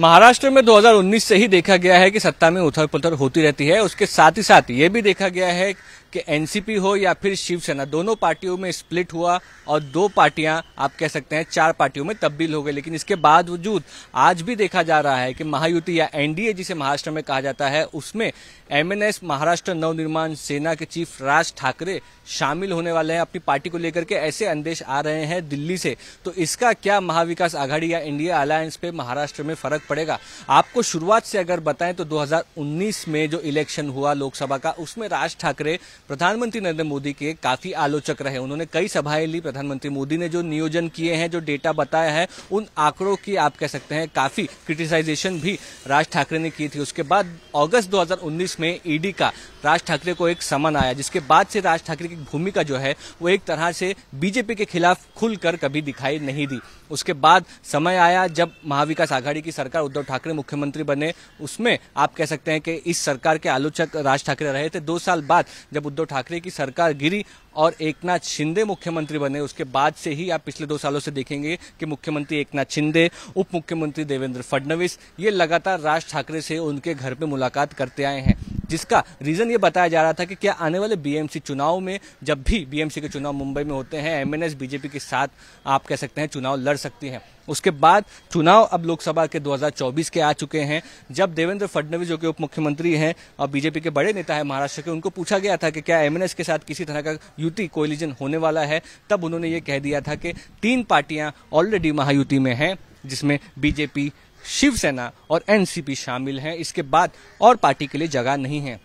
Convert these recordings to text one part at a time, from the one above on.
महाराष्ट्र में 2019 से ही देखा गया है कि सत्ता में उथल पुथल होती रहती है उसके साथ ही साथ ये भी देखा गया है कि एनसीपी हो या फिर शिवसेना दोनों पार्टियों में स्प्लिट हुआ और दो पार्टियां आप कह सकते हैं चार पार्टियों में तब्दील हो गई लेकिन इसके बावजूद आज भी देखा जा रहा है कि महायुति या एनडीए जिसे महाराष्ट्र में कहा जाता है उसमें एमएनएस महाराष्ट्र नवनिर्माण सेना के चीफ राज ठाकरे शामिल होने वाले हैं अपनी पार्टी को लेकर के ऐसे अंदेश आ रहे हैं दिल्ली से तो इसका क्या महाविकास आघाड़ी या इंडिया अलायंस पे महाराष्ट्र में फर्क पड़ेगा आपको शुरुआत से अगर बताएं तो 2019 में जो इलेक्शन हुआ लोकसभा का उसमें राज ठाकरे प्रधानमंत्री नरेंद्र मोदी के काफी आलोचक रहे उन्होंने कई सभाएं ली प्रधानमंत्री मोदी ने जो नियोजन किए हैं जो डेटा बताया है उन आंकड़ों की आप कह सकते हैं काफी क्रिटिसाइजेशन भी राज ठाकरे ने की थी उसके बाद अगस्त 2019 में ईडी का राज ठाकरे को एक समन आया जिसके बाद से राज ठाकरे की भूमिका जो है वो एक तरह से बीजेपी के खिलाफ खुलकर कभी दिखाई नहीं दी उसके बाद समय आया जब महाविकास आघाड़ी की सरकार उद्धव ठाकरे मुख्यमंत्री बने उसमें आप कह सकते हैं कि इस सरकार के आलोचक राज ठाकरे रहे थे दो साल बाद जब उद्धव उद्धव ठाकरे की सरकार गिरी और एकनाथ शिंदे मुख्यमंत्री बने उसके बाद से ही आप पिछले दो सालों से देखेंगे कि मुख्यमंत्री एकनाथ शिंदे उप मुख्यमंत्री देवेंद्र फडणवीस ये लगातार राज ठाकरे से उनके घर पर मुलाकात करते आए हैं जिसका रीज़न ये बताया जा रहा था कि क्या आने वाले बीएमसी चुनाव में जब भी बीएमसी के चुनाव मुंबई में होते हैं एमएनएस बीजेपी के साथ आप कह सकते हैं चुनाव लड़ सकती हैं उसके बाद चुनाव अब लोकसभा के 2024 के आ चुके हैं जब देवेंद्र फडणवीस जो कि उप मुख्यमंत्री हैं और बीजेपी के बड़े नेता हैं महाराष्ट्र के उनको पूछा गया था कि क्या एमएनएस के साथ किसी तरह का युति कोलिजन होने वाला है तब उन्होंने ये कह दिया था कि तीन पार्टियां ऑलरेडी महायुति में हैं जिसमें बीजेपी शिवसेना और एनसीपी शामिल हैं इसके बाद और पार्टी के लिए जगह नहीं है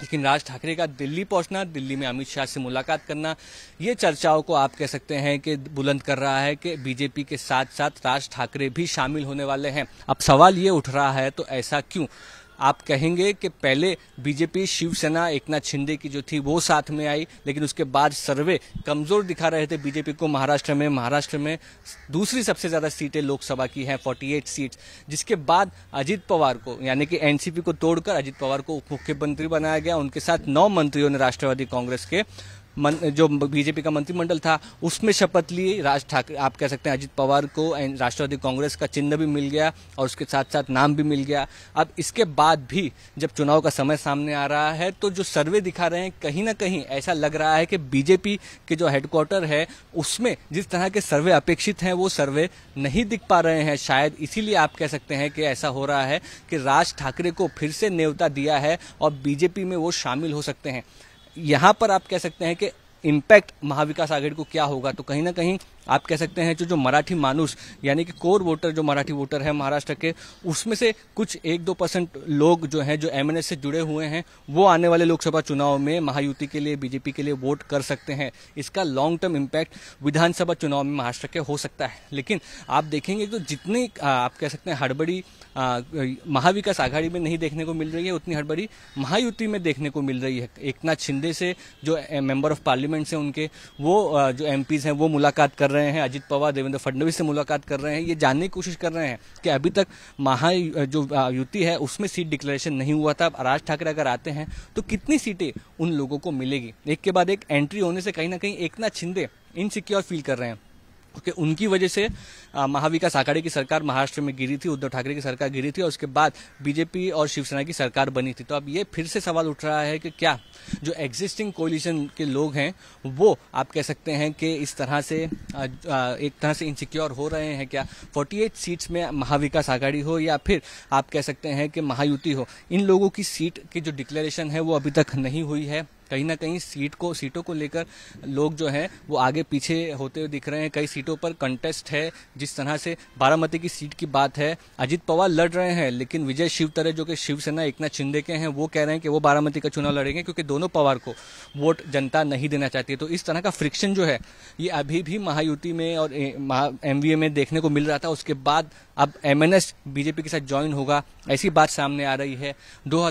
लेकिन राज ठाकरे का दिल्ली पहुंचना दिल्ली में अमित शाह से मुलाकात करना ये चर्चाओं को आप कह सकते हैं कि बुलंद कर रहा है कि बीजेपी के साथ साथ राज ठाकरे भी शामिल होने वाले हैं अब सवाल ये उठ रहा है तो ऐसा क्यों आप कहेंगे कि पहले बीजेपी शिवसेना एक नाथ शिंदे की जो थी वो साथ में आई लेकिन उसके बाद सर्वे कमजोर दिखा रहे थे बीजेपी को महाराष्ट्र में महाराष्ट्र में दूसरी सबसे ज्यादा सीटें लोकसभा की हैं 48 सीट्स जिसके बाद अजित पवार को यानी कि एनसीपी को तोड़कर अजित पवार को उप मुख्यमंत्री बनाया गया उनके साथ नौ मंत्रियों ने राष्ट्रवादी कांग्रेस के जो बीजेपी का मंत्रिमंडल था उसमें शपथ ली राज ठाकरे आप कह सकते हैं अजित पवार को एंड राष्ट्रवादी कांग्रेस का चिन्ह भी मिल गया और उसके साथ साथ नाम भी मिल गया अब इसके बाद भी जब चुनाव का समय सामने आ रहा है तो जो सर्वे दिखा रहे हैं कहीं ना कहीं ऐसा लग रहा है कि बीजेपी के जो हेडक्वार्टर है उसमें जिस तरह के सर्वे अपेक्षित हैं वो सर्वे नहीं दिख पा रहे हैं शायद इसीलिए आप कह सकते हैं कि ऐसा हो रहा है कि राज ठाकरे को फिर से नेवता दिया है और बीजेपी में वो शामिल हो सकते हैं यहाँ पर आप कह सकते हैं कि इम्पैक्ट महाविकास आघाड़ी को क्या होगा तो कहीं ना कहीं आप कह सकते हैं जो जो मराठी मानुष यानी कि कोर वोटर जो मराठी वोटर है महाराष्ट्र के उसमें से कुछ एक दो परसेंट लोग जो हैं जो एम से जुड़े हुए हैं वो आने वाले लोकसभा चुनाव में महायुति के लिए बीजेपी के लिए वोट कर सकते हैं इसका लॉन्ग टर्म इम्पैक्ट विधानसभा चुनाव में महाराष्ट्र के हो सकता है लेकिन आप देखेंगे तो जितनी आप कह सकते हैं हड़बड़ी महाविकास आघाड़ी में नहीं देखने को मिल रही है उतनी हड़बड़ी महायुति में देखने को मिल रही है एक नाथ शिंदे से जो मेम्बर ऑफ पार्लियामेंट से उनके वो जो एम हैं वो मुलाकात कर रहे हैं अजित पवार देवेंद्र फडणवीस से मुलाकात कर रहे हैं ये जानने की कोशिश कर रहे हैं कि अभी तक महा जो युति है उसमें सीट डिक्लेरेशन नहीं हुआ था राज ठाकरे अगर आते हैं तो कितनी सीटें उन लोगों को मिलेगी एक के बाद एक एंट्री होने से कहीं ना कहीं एक ना छिंदे इनसिक्योर फील कर रहे हैं क्योंकि उनकी वजह से महाविकास आघाड़ी की सरकार महाराष्ट्र में गिरी थी उद्धव ठाकरे की सरकार गिरी थी और उसके बाद बीजेपी और शिवसेना की सरकार बनी थी तो अब ये फिर से सवाल उठ रहा है कि क्या जो एग्जिस्टिंग कोलिशन के लोग हैं वो आप कह सकते हैं कि इस तरह से एक तरह से इनसिक्योर हो रहे हैं क्या फोर्टी सीट्स में महाविकास आघाड़ी हो या फिर आप कह सकते हैं कि महायुति हो इन लोगों की सीट की जो डिक्लेरेशन है वो अभी तक नहीं हुई है कहीं ना कहीं सीट को सीटों को लेकर लोग जो हैं वो आगे पीछे होते हुए दिख रहे हैं कई सीटों पर कंटेस्ट है जिस तरह से बारामती की सीट की बात है अजीत पवार लड़ रहे हैं लेकिन विजय शिव तरह जो कि शिवसेना एक नाथ शिंदे के हैं वो कह रहे हैं कि वो बारामती का चुनाव लड़ेंगे क्योंकि दोनों पवार को वोट जनता नहीं देना चाहती है तो इस तरह का फ्रिक्शन जो है ये अभी भी महायुति में और एम में देखने को मिल रहा था उसके बाद अब एम बीजेपी के साथ ज्वाइन होगा ऐसी बात सामने आ रही है दो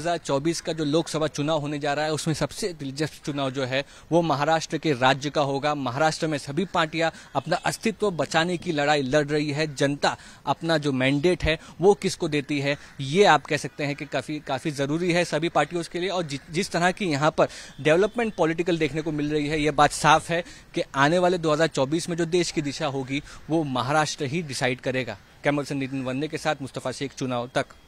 का जो लोकसभा चुनाव होने जा रहा है उसमें सबसे दिलचस्प चुनाव जो है वो महाराष्ट्र के राज्य का होगा महाराष्ट्र में सभी पार्टियां अपना अस्तित्व बचाने की लड़ाई लड़ रही है जनता अपना जो मैंडेट है वो किसको देती है ये आप कह सकते हैं कि काफ़ी काफ़ी ज़रूरी है सभी पार्टियों के लिए और जि, जिस तरह की यहाँ पर डेवलपमेंट पॉलिटिकल देखने को मिल रही है ये बात साफ है कि आने वाले दो में जो देश की दिशा होगी वो महाराष्ट्र ही डिसाइड करेगा कैमल से नितिन वंदे के साथ मुस्तफ़ा शेख चुनाव तक